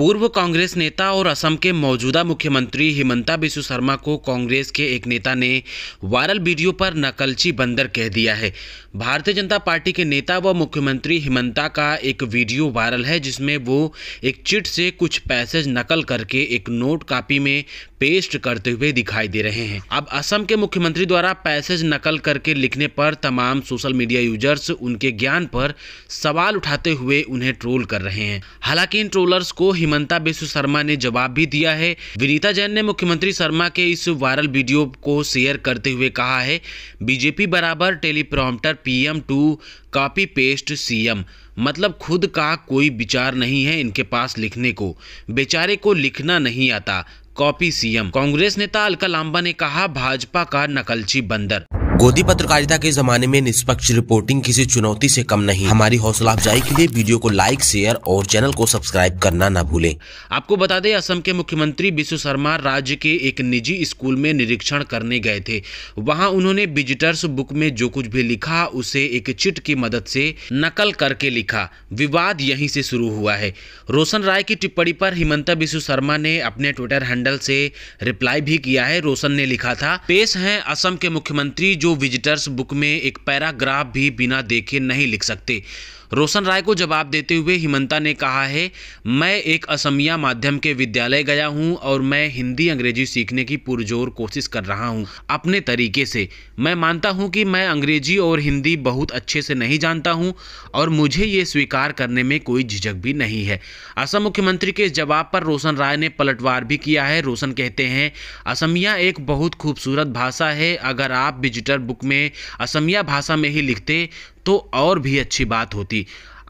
पूर्व कांग्रेस नेता और असम के मौजूदा मुख्यमंत्री हिमंता बिश्व शर्मा को कांग्रेस के एक नेता ने वायरल वीडियो पर नकलची बंदर कह दिया है भारतीय जनता पार्टी के नेता व मुख्यमंत्री हिमंता का एक वीडियो वायरल है जिसमें वो एक चिट से कुछ पैसेज नकल करके एक नोट कापी में पेस्ट करते हुए दिखाई दे रहे हैं अब असम के मुख्यमंत्री द्वारा पैसेज नकल करके लिखने पर तमाम सोशल मीडिया यूजर्स उनके ज्ञान पर सवाल उठाते हुए उन्हें ट्रोल कर रहे हैं हालांकि इन ट्रोलर्स को हिमंता बिश्व शर्मा ने जवाब भी दिया है विनीता जैन ने मुख्यमंत्री शर्मा के इस वायरल वीडियो को शेयर करते हुए कहा है बीजेपी बराबर teleprompter PM to copy paste CM मतलब खुद का कोई विचार नहीं है इनके पास लिखने को बेचारे को लिखना नहीं आता कॉपी सीएम कांग्रेस नेता अलका लांबा ने कहा भाजपा का नकलची बंदर गोदी पत्रकारिता के जमाने में निष्पक्ष रिपोर्टिंग किसी चुनौती से कम नहीं हमारी हौसला अफजाई के लिए वीडियो को लाइक शेयर और चैनल को सब्सक्राइब करना न भूलें आपको बता दें असम के मुख्यमंत्री विश्व शर्मा राज्य के एक निजी स्कूल में निरीक्षण करने गए थे वहां उन्होंने विजिटर्स बुक में जो कुछ भी लिखा उसे एक चिट की मदद से नकल करके लिखा विवाद यही से शुरू हुआ है रोशन राय की टिप्पणी पर हिमंता विश्व शर्मा ने अपने ट्विटर हैंडल से रिप्लाई भी किया है रोशन ने लिखा था पेश है असम के मुख्यमंत्री जो जो विजिटर्स बुक में एक पैराग्राफ भी बिना देखे नहीं लिख सकते रोशन राय को जवाब देते हुए हिमंता ने कहा है मैं एक असमिया माध्यम के विद्यालय गया हूं और मैं हिंदी अंग्रेजी सीखने की पुरजोर कोशिश कर रहा हूं अपने तरीके से मैं मानता हूं कि मैं अंग्रेजी और हिंदी बहुत अच्छे से नहीं जानता हूं और मुझे ये स्वीकार करने में कोई झिझक भी नहीं है असम मुख्यमंत्री के जवाब पर रोशन राय ने पलटवार भी किया है रोशन कहते हैं असमिया एक बहुत खूबसूरत भाषा है अगर आप विजिटर बुक में असमिया भाषा में ही लिखते तो और भी अच्छी बात होती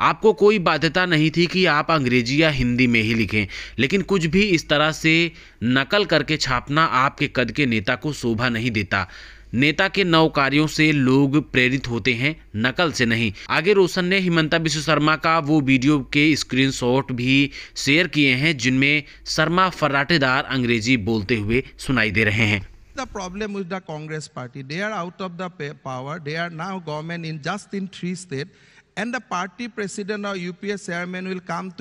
आपको कोई बाध्यता नहीं थी कि आप अंग्रेजी या हिंदी में ही लिखें लेकिन कुछ भी इस तरह से नकल करके छापना आपके कद के नेता को शोभा नहीं देता नेता के नव कार्यों से लोग प्रेरित होते हैं नकल से नहीं आगे रोशन ने हिमंता विश्व शर्मा का वो वीडियो के स्क्रीनशॉट भी शेयर किए हैं जिनमें शर्मा फर्राटेदार अंग्रेजी बोलते हुए सुनाई दे रहे हैं the problem with the Congress party. They are out of the power. They are now government in just in three states. And the party president or UPS chairman will come to